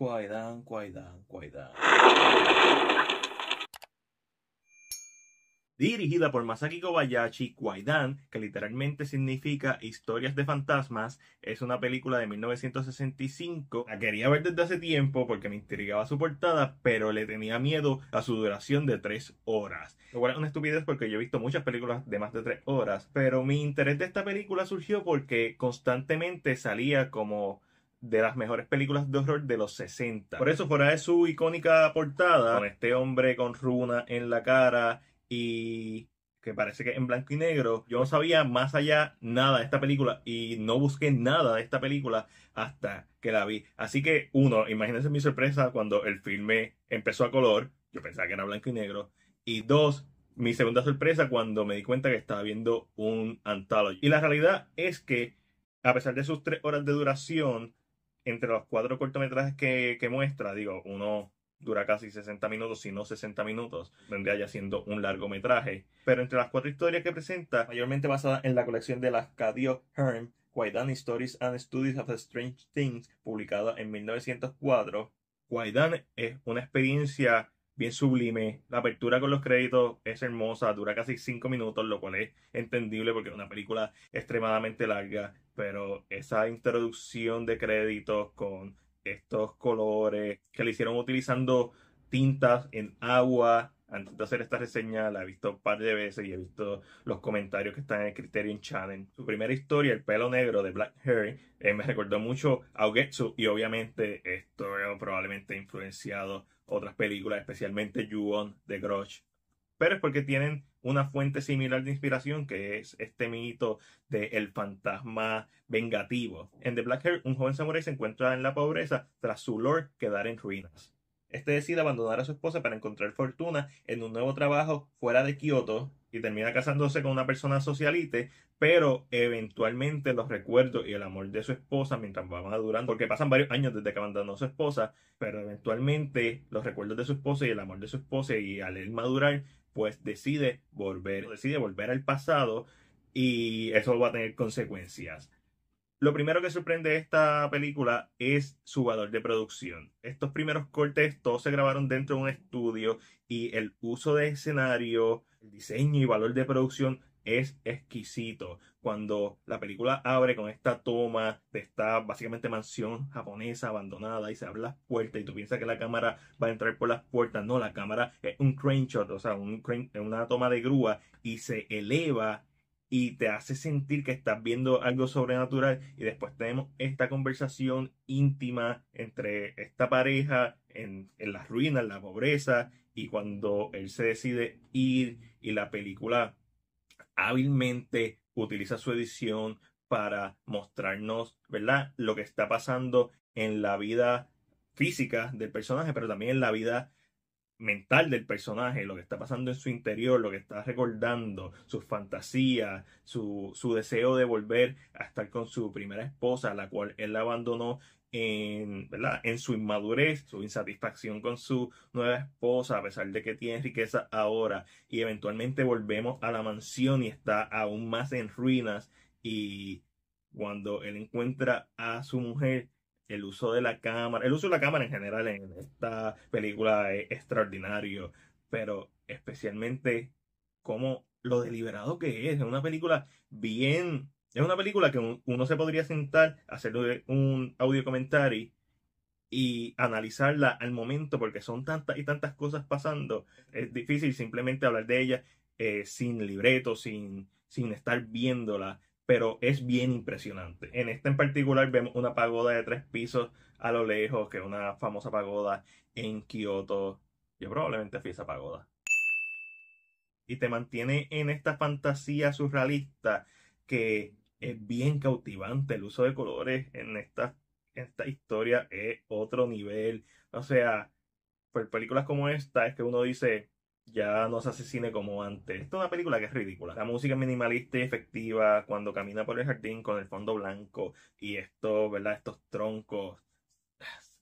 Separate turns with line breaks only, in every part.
Guaidán, Guaidán, Guaidán. Dirigida por Masaki Kobayashi, Kwaidan, que literalmente significa Historias de Fantasmas, es una película de 1965. La quería ver desde hace tiempo porque me intrigaba su portada, pero le tenía miedo a su duración de 3 horas. Igual cual es una estupidez porque yo he visto muchas películas de más de 3 horas, pero mi interés de esta película surgió porque constantemente salía como de las mejores películas de horror de los 60. Por eso, fuera de su icónica portada, con este hombre con runa en la cara y que parece que en blanco y negro, yo no sabía más allá nada de esta película y no busqué nada de esta película hasta que la vi. Así que, uno, imagínense mi sorpresa cuando el filme empezó a color, yo pensaba que era blanco y negro, y dos, mi segunda sorpresa cuando me di cuenta que estaba viendo un anthology. Y la realidad es que, a pesar de sus tres horas de duración, entre los cuatro cortometrajes que, muestra, digo, uno dura casi 60 minutos, si no 60 minutos, vendría ya siendo un largometraje. Pero entre las cuatro historias que presenta, mayormente basada en la colección de las Cadio Hearn, Guaidán Stories and Studies of Strange Things, publicada en 1904, Guaidán es una experiencia bien sublime. La apertura con los créditos es hermosa, dura casi cinco minutos, lo cual es entendible porque es una película extremadamente larga, pero esa introducción de créditos con estos colores que le hicieron utilizando tintas en agua. Antes de hacer esta reseña la he visto un par de veces y he visto los comentarios que están en el Criterion Channel. Su primera historia, El pelo negro de Black Harry eh, me recordó mucho a Ogetsu y obviamente esto probablemente ha influenciado otras películas, especialmente Yuon de Grudge. Pero es porque tienen una fuente similar de inspiración que es este mito de el fantasma vengativo. En The Black Hair, un joven samurái se encuentra en la pobreza tras su lord quedar en ruinas. Este decide abandonar a su esposa para encontrar fortuna en un nuevo trabajo fuera de Kioto y termina casándose con una persona socialite pero eventualmente los recuerdos y el amor de su esposa mientras va madurando, porque pasan varios años desde que abandonó a su esposa, pero eventualmente los recuerdos de su esposa y el amor de su esposa y al él madurar, pues decide volver, decide volver al pasado y eso va a tener consecuencias. Lo primero que sorprende esta película es su valor de producción. Estos primeros cortes todos se grabaron dentro de un estudio y el uso de escenario, el diseño y valor de producción es exquisito. Cuando la película abre con esta toma de esta básicamente mansión japonesa abandonada y se abren las puertas y tú piensas que la cámara va a entrar por las puertas. No, la cámara es un crane shot, o sea, un una toma de grúa y se eleva y te hace sentir que estás viendo algo sobrenatural y después tenemos esta conversación íntima entre esta pareja en, en las ruinas, en la pobreza y cuando él se decide ir y la película hábilmente utiliza su edición para mostrarnos, ¿verdad? Lo que está pasando en la vida física del personaje, pero también en la vida mental del personaje, lo que está pasando en su interior, lo que está recordando, sus fantasías, su, su deseo de volver a estar con su primera esposa, a la cual él abandonó en, ¿verdad? en su inmadurez, su insatisfacción con su nueva esposa, a pesar de que tiene riqueza ahora, y eventualmente volvemos a la mansión y está aún más en ruinas, y cuando él encuentra a su mujer, el uso de la cámara, el uso de la cámara en general en esta película es extraordinario, pero especialmente como lo deliberado que es, es una película bien es una película que uno se podría sentar, hacerle un audio comentario y analizarla al momento porque son tantas y tantas cosas pasando. Es difícil simplemente hablar de ella eh, sin libreto, sin, sin estar viéndola, pero es bien impresionante. En esta en particular vemos una pagoda de tres pisos a lo lejos, que es una famosa pagoda en Kioto. Yo probablemente fui esa pagoda. Y te mantiene en esta fantasía surrealista que es bien cautivante. El uso de colores en esta, historia es otro nivel. O sea, por películas como esta es que uno dice, ya no se hace cine como antes. Esto es una película que es ridícula. La música es minimalista y efectiva cuando camina por el jardín con el fondo blanco y esto, ¿verdad? Estos troncos.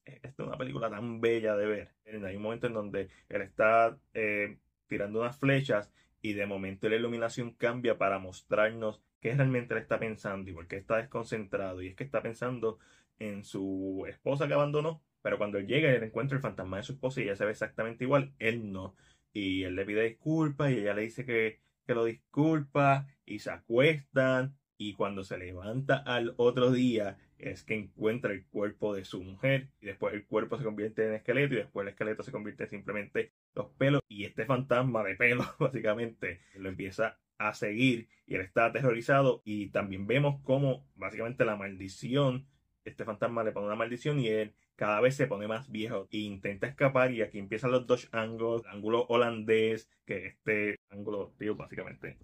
Esta es una película tan bella de ver. Hay un momento en donde él está eh, tirando unas flechas y de momento la iluminación cambia para mostrarnos qué realmente le está pensando y por qué está desconcentrado. Y es que está pensando en su esposa que abandonó, pero cuando él llega él encuentra el fantasma de su esposa y ella se ve exactamente igual, él no. Y él le pide disculpas y ella le dice que, que lo disculpa y se acuestan y cuando se levanta al otro día es que encuentra el cuerpo de su mujer y después el cuerpo se convierte en esqueleto y después el esqueleto se convierte en simplemente los pelos y este fantasma de pelos básicamente lo empieza a seguir y él está aterrorizado y también vemos cómo básicamente la maldición, este fantasma le pone una maldición y él cada vez se pone más viejo e intenta escapar y aquí empiezan los dos ángulos ángulo holandés, que este ángulo, tío, básicamente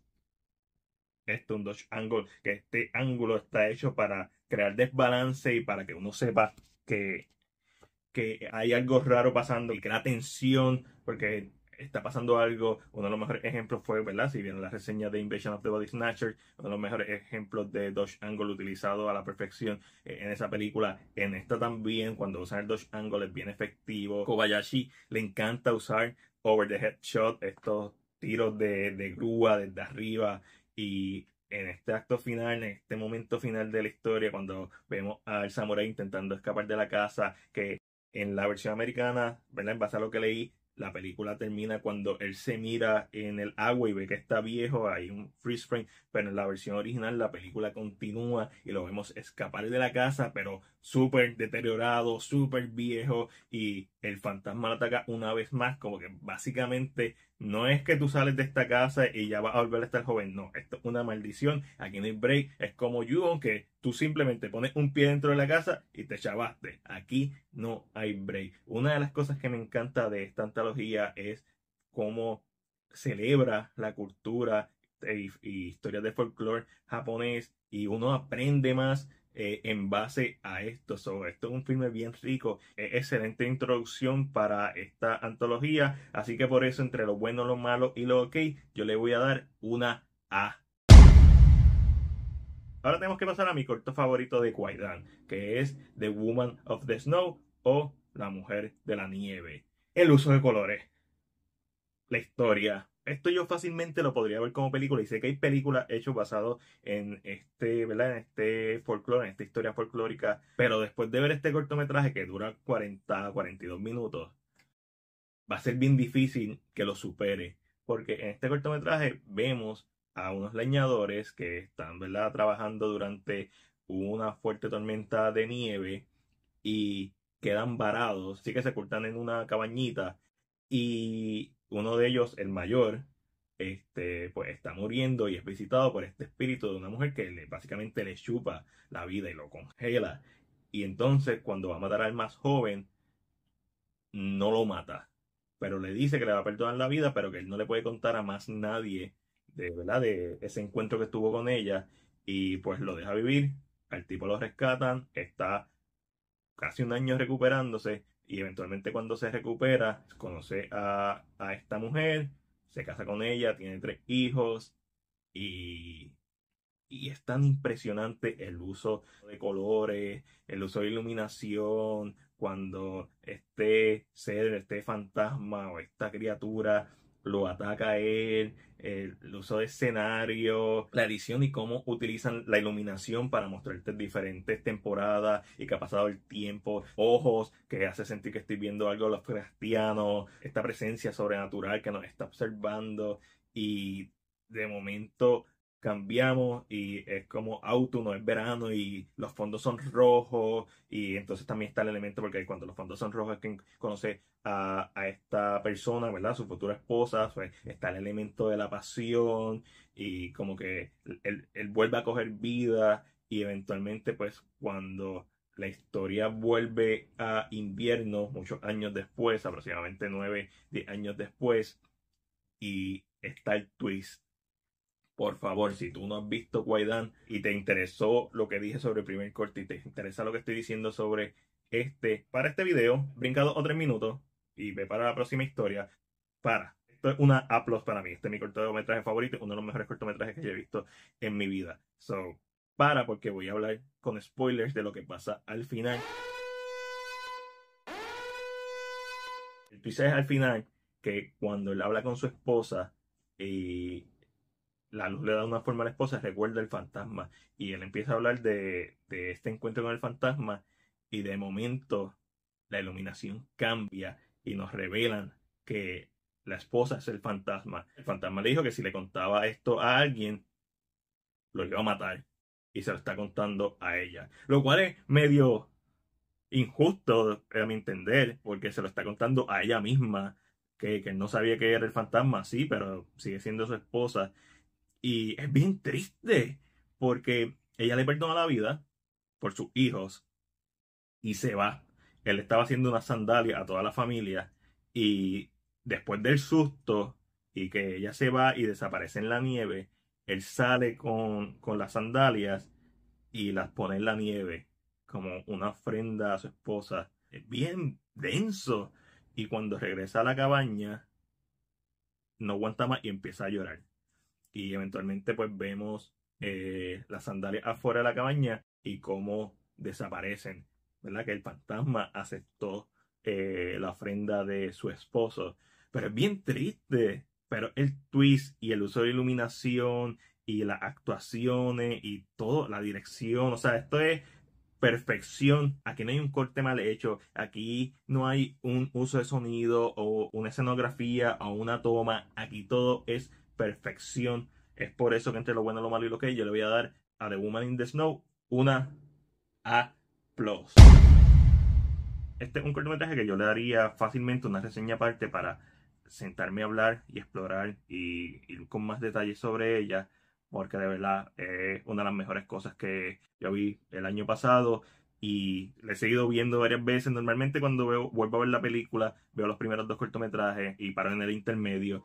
esto, un dos angle, que este ángulo está hecho para crear desbalance y para que uno sepa que, que hay algo raro pasando y la tensión, porque está pasando algo. Uno de los mejores ejemplos fue, ¿verdad? Si vieron la reseña de Invasion of the Body Snatcher, uno de los mejores ejemplos de Dodge Angle utilizado a la perfección eh, en esa película. En esta también, cuando usan el Dodge Angle es bien efectivo. Kobayashi le encanta usar over the headshot, estos tiros de, de grúa desde arriba. Y en este acto final, en este momento final de la historia, cuando vemos al samurai intentando escapar de la casa, que en la versión americana, ¿verdad? En base a lo que leí, la película termina cuando él se mira en el agua y ve que está viejo, hay un freeze frame, pero en la versión original la película continúa y lo vemos escapar de la casa, pero super deteriorado, super viejo y el fantasma lo ataca una vez más, como que básicamente no es que tú sales de esta casa y ya vas a volver a estar joven, no, esto es una maldición, aquí no hay break, es como you que tú simplemente pones un pie dentro de la casa y te chavaste, aquí no hay break. Una de las cosas que me encanta de esta antología es cómo celebra la cultura eh, y, historia historias de folclore japonés y uno aprende más eh, en base a esto. esto es un filme bien rico, eh, excelente introducción para esta antología. Así que por eso, entre lo bueno, lo malo y lo ok, yo le voy a dar una A. Ahora tenemos que pasar a mi corto favorito de Kwaidan que es The Woman of the Snow o La Mujer de la Nieve. El uso de colores, la historia, esto yo fácilmente lo podría ver como película y sé que hay películas hechas basadas en este, En este folclore, en esta historia folclórica, pero después de ver este cortometraje que dura 40, 42 minutos, va a ser bien difícil que lo supere, porque en este cortometraje vemos a unos leñadores que están, ¿verdad?, trabajando durante una fuerte tormenta de nieve y quedan varados, Así que se ocultan en una cabañita y uno de ellos, el mayor, este, pues está muriendo y es visitado por este espíritu de una mujer que le, básicamente le chupa la vida y lo congela. Y entonces cuando va a matar al más joven, no lo mata, pero le dice que le va a perdonar la vida, pero que él no le puede contar a más nadie de, ¿verdad? de ese encuentro que tuvo con ella y pues lo deja vivir. Al tipo lo rescatan, está casi un año recuperándose y eventualmente cuando se recupera, conoce a, a esta mujer, se casa con ella, tiene tres hijos y, y es tan impresionante el uso de colores, el uso de iluminación, cuando este ser, este fantasma o esta criatura lo ataca a él, el, uso de escenario, la edición y cómo utilizan la iluminación para mostrarte diferentes temporadas y que ha pasado el tiempo, ojos, que hace sentir que estoy viendo algo de los cristianos, esta presencia sobrenatural que nos está observando y de momento cambiamos y es como no es verano y los fondos son rojos y entonces también está el elemento porque cuando los fondos son rojos es que conoce a, esta persona, ¿verdad? Su futura esposa, pues está el elemento de la pasión y como que él, vuelve a coger vida y eventualmente pues cuando la historia vuelve a invierno muchos años después, aproximadamente nueve, años después y está el twist por favor, si tú no has visto Guaidán y te interesó lo que dije sobre el primer corte y te interesa lo que estoy diciendo sobre este, para este video, brincado dos o tres minutos y ve para la próxima historia. Para. Esto es una aplauso para mí. Este es mi cortometraje favorito, uno de los mejores cortometrajes que he visto en mi vida. So, para porque voy a hablar con spoilers de lo que pasa al final. El al final que cuando él habla con su esposa y eh, la luz le da una forma a la esposa, recuerda el fantasma. Y él empieza a hablar de, de este encuentro con el fantasma y de momento la iluminación cambia y nos revelan que la esposa es el fantasma. El fantasma le dijo que si le contaba esto a alguien, lo iba a matar. Y se lo está contando a ella. Lo cual es medio injusto a mi entender, porque se lo está contando a ella misma, que, que no sabía que era el fantasma, sí, pero sigue siendo su esposa. Y es bien triste porque ella le perdona la vida por sus hijos y se va. Él estaba haciendo una sandalia a toda la familia y después del susto y que ella se va y desaparece en la nieve, él sale con, con las sandalias y las pone en la nieve como una ofrenda a su esposa. Es bien denso. Y cuando regresa a la cabaña, no aguanta más y empieza a llorar y eventualmente pues vemos eh, las sandalias afuera de la cabaña y cómo desaparecen, ¿verdad? Que el fantasma aceptó eh, la ofrenda de su esposo, pero es bien triste, pero el twist y el uso de iluminación y las actuaciones y todo, la dirección, o sea, esto es perfección. Aquí no hay un corte mal hecho, aquí no hay un uso de sonido o una escenografía o una toma, aquí todo es perfección. Es por eso que entre lo bueno, lo malo y lo que yo le voy a dar a The Woman in the Snow una A. Este es un cortometraje que yo le daría fácilmente una reseña aparte para sentarme a hablar y explorar y ir con más detalles sobre ella, porque de verdad es una de las mejores cosas que yo vi el año pasado y le he seguido viendo varias veces. Normalmente cuando veo, vuelvo a ver la película, veo los primeros dos cortometrajes y paro en el intermedio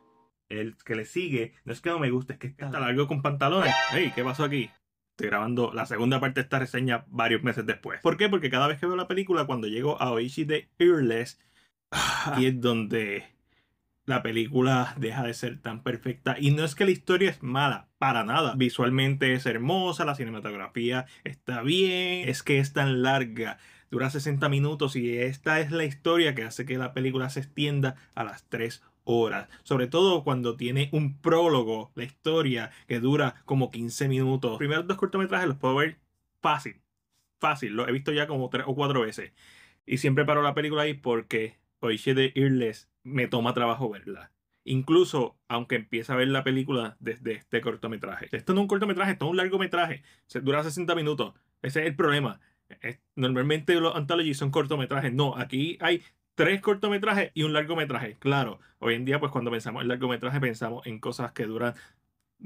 el que le sigue, no es que no me guste, es que está largo con pantalones. Hey, ¿qué pasó aquí? Estoy grabando la segunda parte de esta reseña varios meses después. ¿Por qué? Porque cada vez que veo la película, cuando llego a Oishi de Earless, ah. aquí es donde la película deja de ser tan perfecta. Y no es que la historia es mala, para nada. Visualmente es hermosa, la cinematografía está bien, es que es tan larga. Dura 60 minutos y esta es la historia que hace que la película se extienda a las 3 horas. Sobre todo cuando tiene un prólogo, la historia, que dura como 15 minutos. Primero primeros dos cortometrajes los puedo ver fácil. Fácil. Lo he visto ya como tres o cuatro veces. Y siempre paro la película ahí porque Oiche de Irles me toma trabajo verla. Incluso aunque empiece a ver la película desde este cortometraje. Esto no es un cortometraje, esto es un largometraje. Se dura 60 minutos. Ese es el problema. Normalmente los anthologies son cortometrajes. No, aquí hay tres cortometrajes y un largometraje. Claro, hoy en día, pues cuando pensamos en largometraje, pensamos en cosas que duran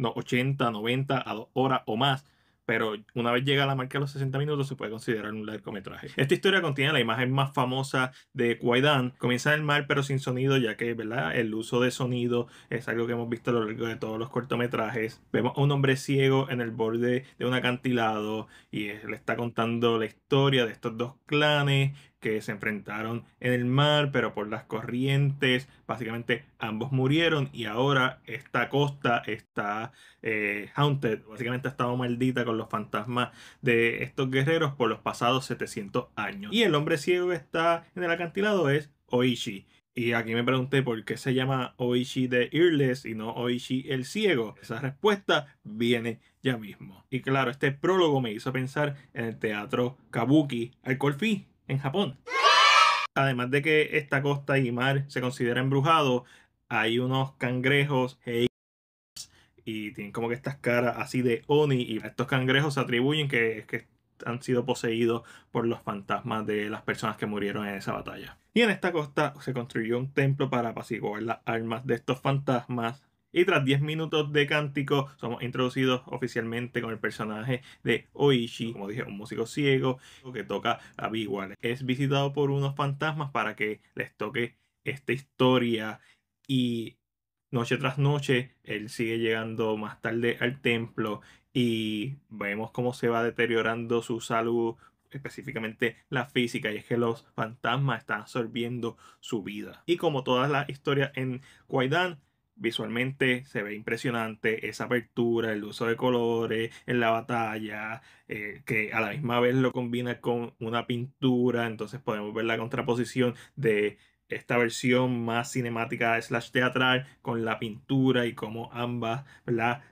80, 90 a horas o más. Pero una vez llega a la marca de los 60 minutos, se puede considerar un largometraje. Esta historia contiene la imagen más famosa de Kwaidan. Comienza en el mar, pero sin sonido, ya que ¿verdad? el uso de sonido es algo que hemos visto a lo largo de todos los cortometrajes. Vemos a un hombre ciego en el borde de un acantilado y le está contando la historia de estos dos clanes que se enfrentaron en el mar, pero por las corrientes, básicamente ambos murieron y ahora esta costa está eh, haunted, básicamente ha estado maldita con los fantasmas de estos guerreros por los pasados 700 años. Y el hombre ciego que está en el acantilado es Oishi. Y aquí me pregunté por qué se llama Oishi de Earless y no Oishi el ciego. Esa respuesta viene ya mismo. Y claro, este prólogo me hizo pensar en el teatro Kabuki al en Japón. Además de que esta costa y mar se considera embrujado, hay unos cangrejos hey, y tienen como que estas caras así de Oni y estos cangrejos se atribuyen que, que han sido poseídos por los fantasmas de las personas que murieron en esa batalla. Y en esta costa se construyó un templo para apaciguar las almas de estos fantasmas y tras 10 minutos de cántico, somos introducidos oficialmente con el personaje de Oishi, como dije, un músico ciego que toca la igual Es visitado por unos fantasmas para que les toque esta historia y noche tras noche él sigue llegando más tarde al templo y vemos cómo se va deteriorando su salud específicamente la física, y es que los fantasmas están absorbiendo su vida. Y como todas las historias en Guaidán, visualmente se ve impresionante esa apertura, el uso de colores en la batalla, eh, que a la misma vez lo combina con una pintura, entonces podemos ver la contraposición de esta versión más cinemática slash teatral con la pintura y cómo ambas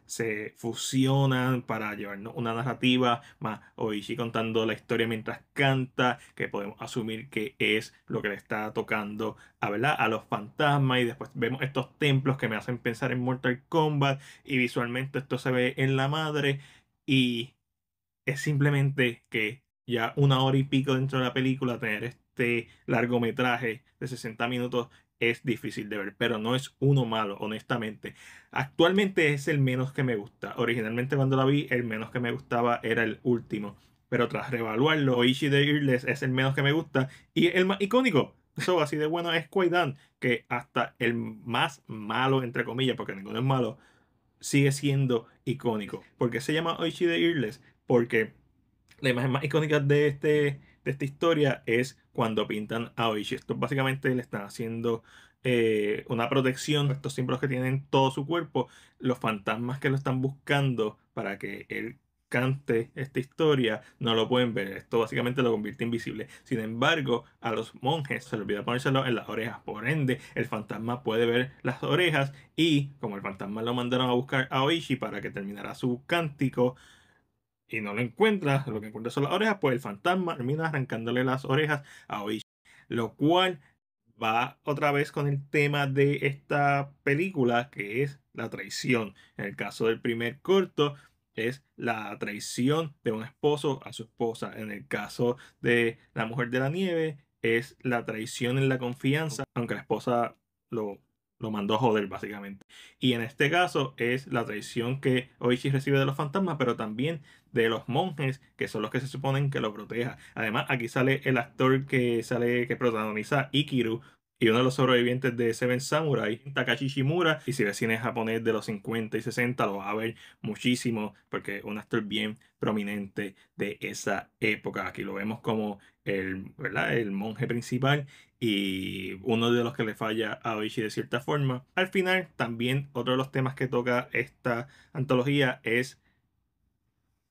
se fusionan para llevarnos una narrativa más Oishi contando la historia mientras canta que podemos asumir que es lo que le está tocando a, a los fantasmas y después vemos estos templos que me hacen pensar en Mortal Kombat y visualmente esto se ve en la madre y es simplemente que ya una hora y pico dentro de la película tener este largometraje de 60 minutos es difícil de ver, pero no es uno malo, honestamente. Actualmente es el menos que me gusta. Originalmente cuando la vi, el menos que me gustaba era el último. Pero tras reevaluarlo, Oishi de Earless es el menos que me gusta y el más icónico. Eso así de bueno es Kuaidan. que hasta el más malo, entre comillas, porque ninguno es malo, sigue siendo icónico. ¿Por qué se llama Oishi de Irles? Porque la imagen más icónica de este de esta historia es cuando pintan a Oishi. Esto básicamente le están haciendo eh, una protección, a estos símbolos que tienen todo su cuerpo, los fantasmas que lo están buscando para que él cante esta historia, no lo pueden ver. Esto básicamente lo convierte invisible. Sin embargo, a los monjes se les olvida ponérselo en las orejas. Por ende, el fantasma puede ver las orejas y, como el fantasma lo mandaron a buscar a Oishi para que terminara su cántico, y no lo encuentra, lo que encuentra son las orejas, pues el fantasma termina arrancándole las orejas a Oishi. Lo cual va otra vez con el tema de esta película, que es la traición. En el caso del primer corto, es la traición de un esposo a su esposa. En el caso de La Mujer de la Nieve, es la traición en la confianza, aunque la esposa lo lo mandó a joder, básicamente. Y en este caso es la traición que Oichi recibe de los fantasmas, pero también de los monjes, que son los que se suponen que lo proteja. Además, aquí sale el actor que sale, que protagoniza Ikiru, y uno de los sobrevivientes de Seven Samurai, Takashi Shimura. Y si ves cine japonés de los 50 y 60, lo vas a ver muchísimo, porque es un actor bien prominente de esa época. Aquí lo vemos como el, ¿verdad? el monje principal y uno de los que le falla a Oishi de cierta forma. Al final, también otro de los temas que toca esta antología es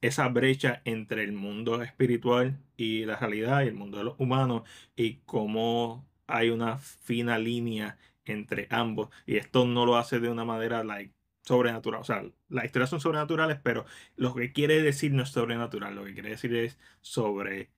esa brecha entre el mundo espiritual y la realidad y el mundo de los humanos y cómo hay una fina línea entre ambos. Y esto no lo hace de una manera like, sobrenatural. O sea, las historias son sobrenaturales, pero lo que quiere decir no es sobrenatural. Lo que quiere decir es sobre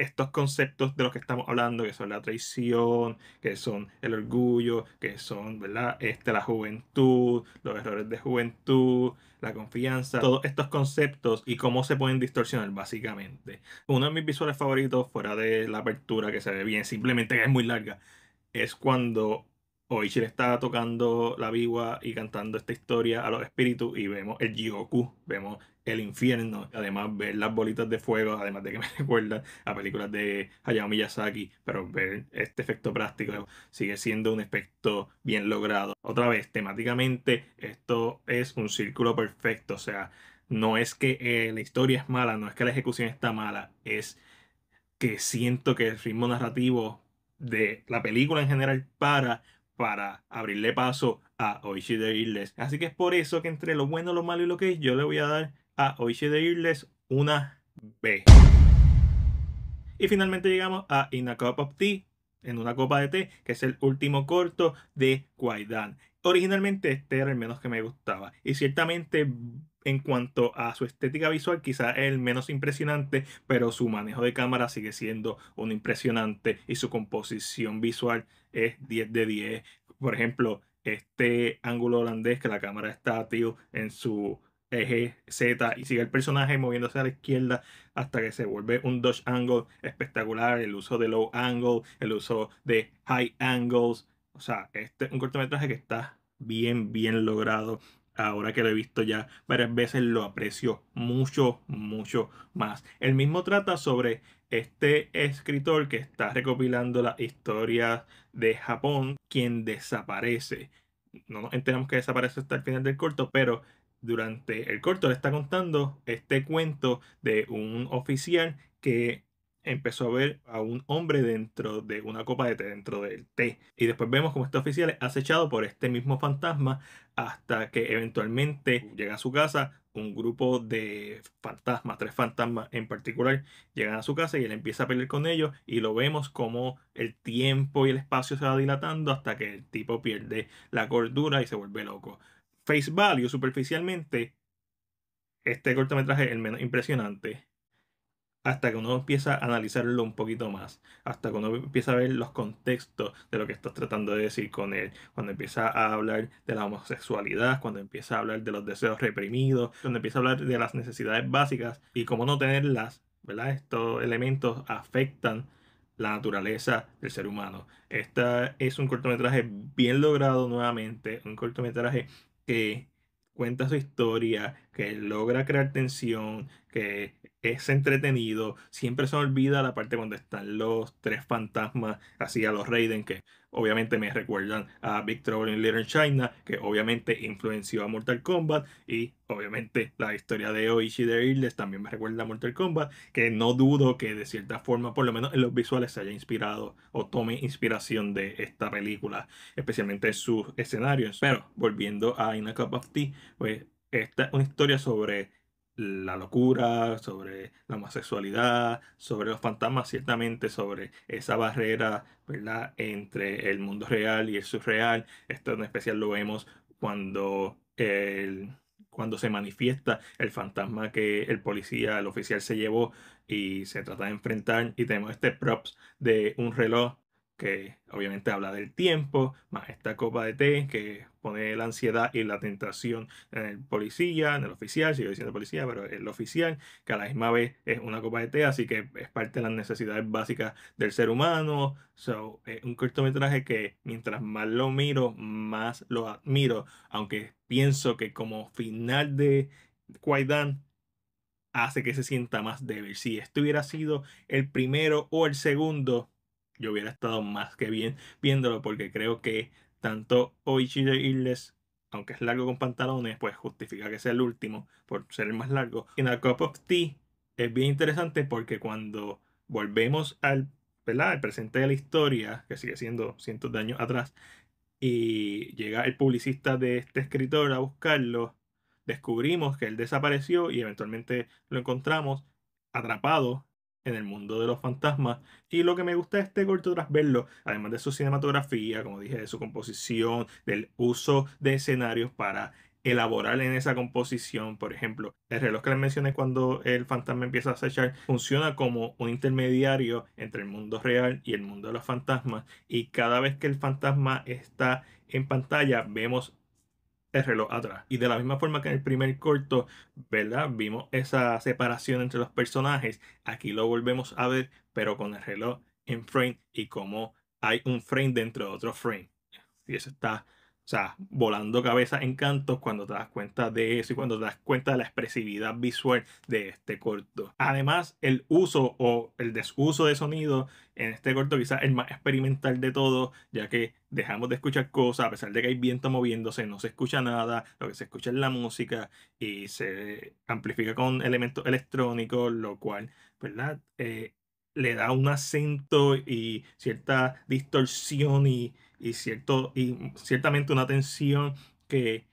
estos conceptos de los que estamos hablando, que son la traición, que son el orgullo, que son ¿verdad? Este, la juventud, los errores de juventud, la confianza, todos estos conceptos y cómo se pueden distorsionar básicamente. Uno de mis visuales favoritos, fuera de la apertura que se ve bien, simplemente que es muy larga, es cuando le está tocando la vigua y cantando esta historia a los espíritus y vemos el Jigoku, vemos el infierno, además ver las bolitas de fuego, además de que me recuerda a películas de Hayao Miyazaki, pero ver este efecto práctico sigue siendo un efecto bien logrado. Otra vez, temáticamente esto es un círculo perfecto, o sea, no es que eh, la historia es mala, no es que la ejecución está mala, es que siento que el ritmo narrativo de la película en general para para abrirle paso a Oishi de Irles. Así que es por eso que entre lo bueno, lo malo y lo que es, yo le voy a dar a Oishi de Irles una B. Y finalmente llegamos a In a Cup of Tea, en una copa de té, que es el último corto de Guaidan. Originalmente este era el menos que me gustaba y ciertamente en cuanto a su estética visual, quizás es el menos impresionante, pero su manejo de cámara sigue siendo un impresionante y su composición visual es 10 de 10. Por ejemplo, este ángulo holandés que la cámara está tío en su eje Z y sigue el personaje moviéndose a la izquierda hasta que se vuelve un dodge angle espectacular, el uso de low angle, el uso de high angles, o sea, este es un cortometraje que está bien, bien logrado ahora que lo he visto ya varias veces, lo aprecio mucho, mucho más. El mismo trata sobre este escritor que está recopilando la historia de Japón, quien desaparece. No nos enteramos que desaparece hasta el final del corto, pero durante el corto le está contando este cuento de un oficial que empezó a ver a un hombre dentro de una copa de té, dentro del té. Y después vemos como este oficial es acechado por este mismo fantasma hasta que eventualmente llega a su casa un grupo de fantasmas, tres fantasmas en particular, llegan a su casa y él empieza a pelear con ellos y lo vemos como el tiempo y el espacio se va dilatando hasta que el tipo pierde la cordura y se vuelve loco. Face value, superficialmente, este cortometraje es el menos impresionante hasta que uno empieza a analizarlo un poquito más, hasta que uno empieza a ver los contextos de lo que estás tratando de decir con él, cuando empieza a hablar de la homosexualidad, cuando empieza a hablar de los deseos reprimidos, cuando empieza a hablar de las necesidades básicas y cómo no tenerlas, ¿verdad? Estos elementos afectan la naturaleza del ser humano. Este es un cortometraje bien logrado nuevamente, un cortometraje que cuenta su historia, que logra crear tensión, que es entretenido. Siempre se olvida la parte donde están los tres fantasmas, así a los Raiden, que obviamente me recuerdan a Victor Trouble in China, que obviamente influenció a Mortal Kombat, y obviamente la historia de Oishi de Irles también me recuerda a Mortal Kombat, que no dudo que de cierta forma, por lo menos en los visuales, se haya inspirado o tome inspiración de esta película, especialmente en sus escenarios. Pero volviendo a In a Cup of Tea, pues esta es una historia sobre la locura, sobre la homosexualidad, sobre los fantasmas, ciertamente sobre esa barrera, ¿verdad?, entre el mundo real y el surreal. Esto en especial lo vemos cuando cuando se manifiesta el fantasma que el policía, el oficial se llevó y se trata de enfrentar y tenemos este props de un reloj que obviamente habla del tiempo, más esta copa de té que pone la ansiedad y la tentación en el policía, en el oficial, sigo diciendo policía, pero el oficial, que a la misma vez es una copa de té, así que es parte de las necesidades básicas del ser humano. So, es un cortometraje que mientras más lo miro, más lo admiro, aunque pienso que como final de Quaidan hace que se sienta más débil. Si esto hubiera sido el primero o el segundo, yo hubiera estado más que bien viéndolo porque creo que tanto Oichi de Irles, aunque es largo con pantalones, pues justifica que sea el último por ser el más largo. En A Cup of Tea es bien interesante porque cuando volvemos al, ¿verdad? al presente de la historia, que sigue siendo cientos de años atrás, y llega el publicista de este escritor a buscarlo, descubrimos que él desapareció y eventualmente lo encontramos atrapado en el mundo de los fantasmas. Y lo que me gusta de este corto tras verlo, además de su cinematografía, como dije, de su composición, del uso de escenarios para elaborar en esa composición, por ejemplo, el reloj que les mencioné cuando el fantasma empieza a acechar funciona como un intermediario entre el mundo real y el mundo de los fantasmas y cada vez que el fantasma está en pantalla vemos el reloj atrás. Y de la misma forma que en el primer corto, ¿verdad? Vimos esa separación entre los personajes. Aquí lo volvemos a ver, pero con el reloj en frame y como hay un frame dentro de otro frame. Y eso está, o sea, volando cabeza en cantos cuando te das cuenta de eso y cuando te das cuenta de la expresividad visual de este corto. Además, el uso o el desuso de sonido en este corto quizás el más experimental de todo ya que dejamos de escuchar cosas, a pesar de que hay viento moviéndose, no se escucha nada, lo que se escucha es la música y se amplifica con elementos electrónicos, lo cual, ¿verdad? Eh, le da un acento y cierta distorsión y, cierto, y ciertamente una tensión que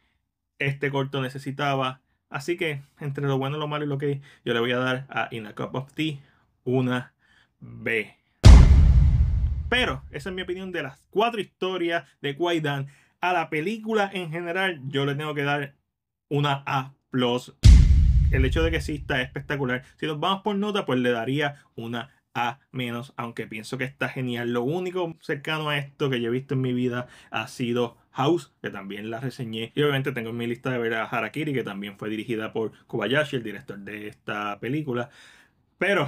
este corto necesitaba. Así que entre lo bueno, lo malo y lo que yo le voy a dar a In a Cup of Tea una B. Pero esa es mi opinión de las cuatro historias de Guaidan. A la película en general, yo le tengo que dar una A. El hecho de que exista es espectacular. Si nos vamos por nota, pues le daría una a aunque pienso que está genial. Lo único cercano a esto que yo he visto en mi vida ha sido House, que también la reseñé. Y obviamente tengo en mi lista de ver a Harakiri, que también fue dirigida por Kubayashi, el director de esta película. Pero